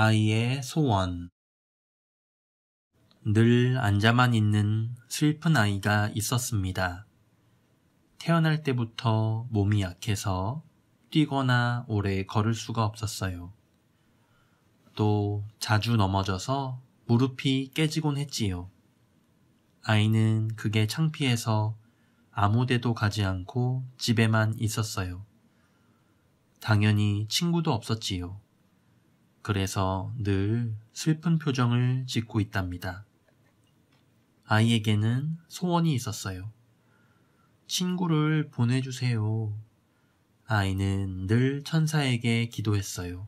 아이의 소원 늘 앉아만 있는 슬픈 아이가 있었습니다. 태어날 때부터 몸이 약해서 뛰거나 오래 걸을 수가 없었어요. 또 자주 넘어져서 무릎이 깨지곤 했지요. 아이는 그게 창피해서 아무 데도 가지 않고 집에만 있었어요. 당연히 친구도 없었지요. 그래서 늘 슬픈 표정을 짓고 있답니다. 아이에게는 소원이 있었어요. 친구를 보내주세요. 아이는 늘 천사에게 기도했어요.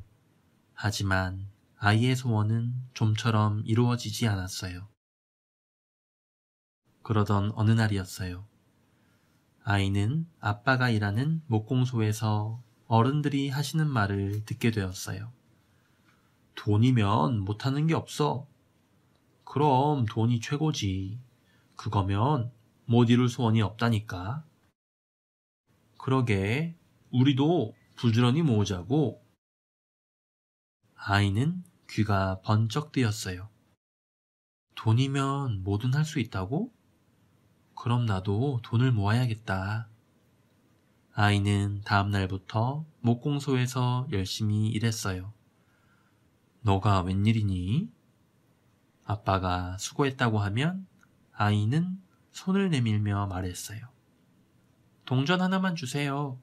하지만 아이의 소원은 좀처럼 이루어지지 않았어요. 그러던 어느 날이었어요. 아이는 아빠가 일하는 목공소에서 어른들이 하시는 말을 듣게 되었어요. 돈이면 못하는 게 없어. 그럼 돈이 최고지. 그거면 못 이룰 소원이 없다니까. 그러게 우리도 부지런히 모으자고. 아이는 귀가 번쩍 뜨였어요. 돈이면 뭐든 할 수 있다고? 그럼 나도 돈을 모아야겠다. 아이는 다음날부터 목공소에서 열심히 일했어요. 너가 웬일이니? 아빠가 수고했다고 하면 아이는 손을 내밀며 말했어요. 동전 하나만 주세요.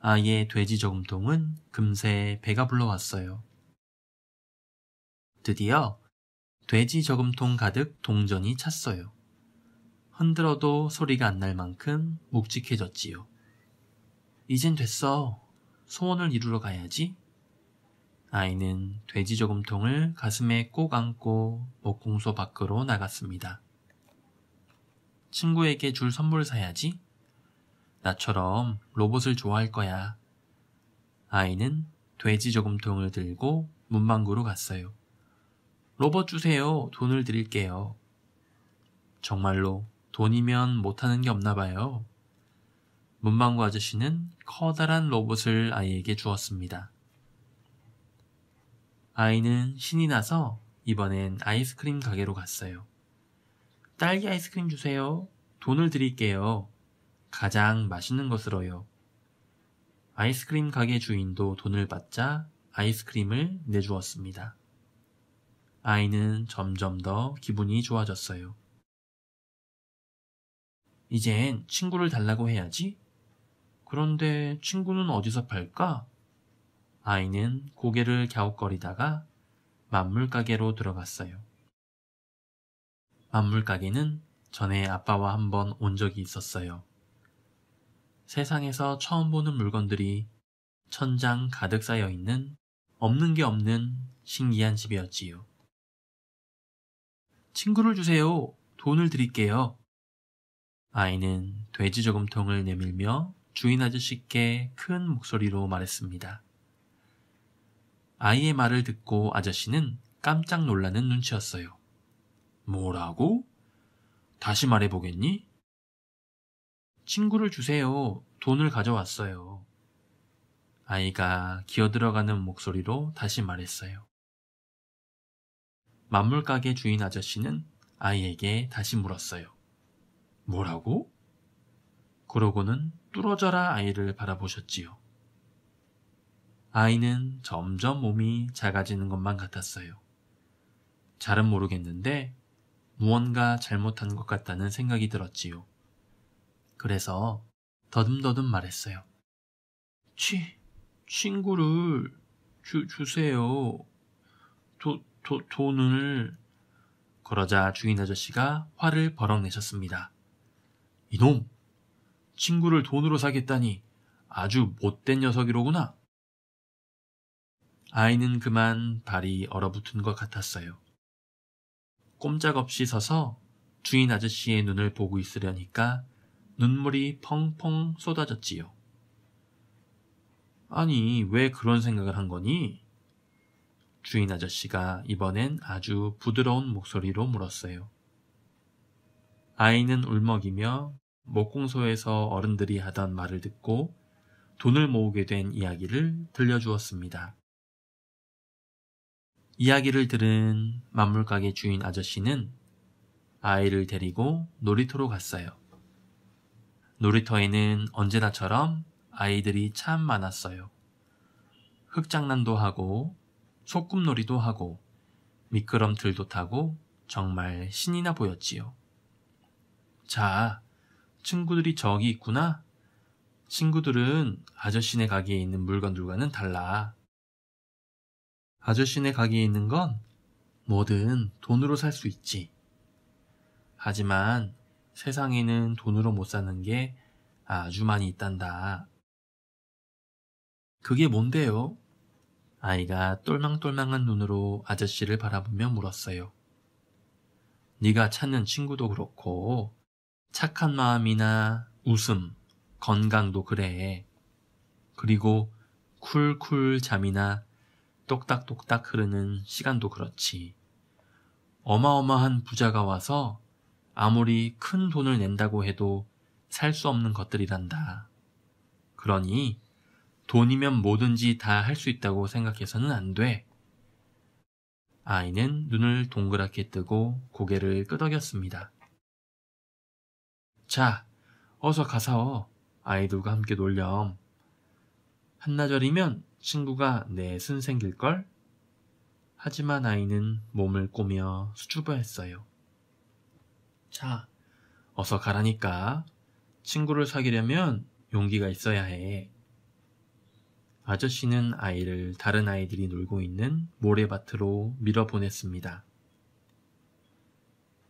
아이의 돼지 저금통은 금세 배가 불러왔어요. 드디어 돼지 저금통 가득 동전이 찼어요. 흔들어도 소리가 안 날 만큼 묵직해졌지요. 이젠 됐어. 소원을 이루러 가야지. 아이는 돼지 조금통을 가슴에 꼭 안고 목공소 밖으로 나갔습니다. 친구에게 줄 선물 사야지. 나처럼 로봇을 좋아할 거야. 아이는 돼지 저금통을 들고 문방구로 갔어요. 로봇 주세요. 돈을 드릴게요. 정말로 돈이면 못하는 게 없나 봐요. 문방구 아저씨는 커다란 로봇을 아이에게 주었습니다. 아이는 신이 나서 이번엔 아이스크림 가게로 갔어요. 딸기 아이스크림 주세요. 돈을 드릴게요. 가장 맛있는 것으로요. 아이스크림 가게 주인도 돈을 받자 아이스크림을 내주었습니다. 아이는 점점 더 기분이 좋아졌어요. 이젠 친구를 달라고 해야지? 그런데 친구는 어디서 팔까? 아이는 고개를 갸웃거리다가 만물가게로 들어갔어요. 만물가게는 전에 아빠와 한번 온 적이 있었어요. 세상에서 처음 보는 물건들이 천장 가득 쌓여 있는 없는 게 없는 신기한 집이었지요. 친구를 주세요. 돈을 드릴게요. 아이는 돼지 저금통을 내밀며 주인 아저씨께 큰 목소리로 말했습니다. 아이의 말을 듣고 아저씨는 깜짝 놀라는 눈치였어요. 뭐라고? 다시 말해보겠니? 친구를 주세요. 돈을 가져왔어요. 아이가 기어들어가는 목소리로 다시 말했어요. 만물가게 주인 아저씨는 아이에게 다시 물었어요. 뭐라고? 그러고는 뚫어져라 아이를 바라보셨지요. 아이는 점점 몸이 작아지는 것만 같았어요. 잘은 모르겠는데 무언가 잘못한 것 같다는 생각이 들었지요. 그래서 더듬더듬 말했어요. 치, 친구를 주, 주세요. 도, 도, 돈을. 그러자 주인 아저씨가 화를 버럭 내셨습니다. 이놈! 친구를 돈으로 사겠다니 아주 못된 녀석이로구나. 아이는 그만 발이 얼어붙은 것 같았어요. 꼼짝없이 서서 주인 아저씨의 눈을 보고 있으려니까 눈물이 펑펑 쏟아졌지요. 아니, 왜 그런 생각을 한 거니? 주인 아저씨가 이번엔 아주 부드러운 목소리로 물었어요. 아이는 울먹이며 목공소에서 어른들이 하던 말을 듣고 돈을 모으게 된 이야기를 들려주었습니다. 이야기를 들은 만물가게 주인 아저씨는 아이를 데리고 놀이터로 갔어요. 놀이터에는 언제나처럼 아이들이 참 많았어요. 흙장난도 하고 소꿉놀이도 하고 미끄럼틀도 타고 정말 신이나 보였지요. 자, 친구들이 저기 있구나. 친구들은 아저씨네 가게에 있는 물건들과는 달라. 아저씨네 가게에 있는 건 뭐든 돈으로 살 수 있지. 하지만 세상에는 돈으로 못 사는 게 아주 많이 있단다. 그게 뭔데요? 아이가 똘망똘망한 눈으로 아저씨를 바라보며 물었어요. 네가 찾는 친구도 그렇고 착한 마음이나 웃음, 건강도 그래. 그리고 쿨쿨 잠이나 똑딱똑딱 흐르는 시간도 그렇지. 어마어마한 부자가 와서 아무리 큰 돈을 낸다고 해도 살 수 없는 것들이란다. 그러니 돈이면 뭐든지 다 할 수 있다고 생각해서는 안 돼. 아이는 눈을 동그랗게 뜨고 고개를 끄덕였습니다. 자, 어서 가서 아이들과 함께 놀렴. 한나절이면 친구가 넷은 생길걸? 하지만 아이는 몸을 꼬며 수줍어했어요. 자, 어서 가라니까. 친구를 사귀려면 용기가 있어야 해. 아저씨는 아이를 다른 아이들이 놀고 있는 모래밭으로 밀어보냈습니다.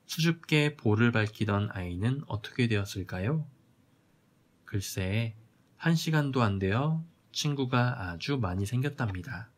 수줍게 볼을 밝히던 아이는 어떻게 되었을까요? 글쎄, 한 시간도 안 되어 친구가 아주 많이 생겼답니다.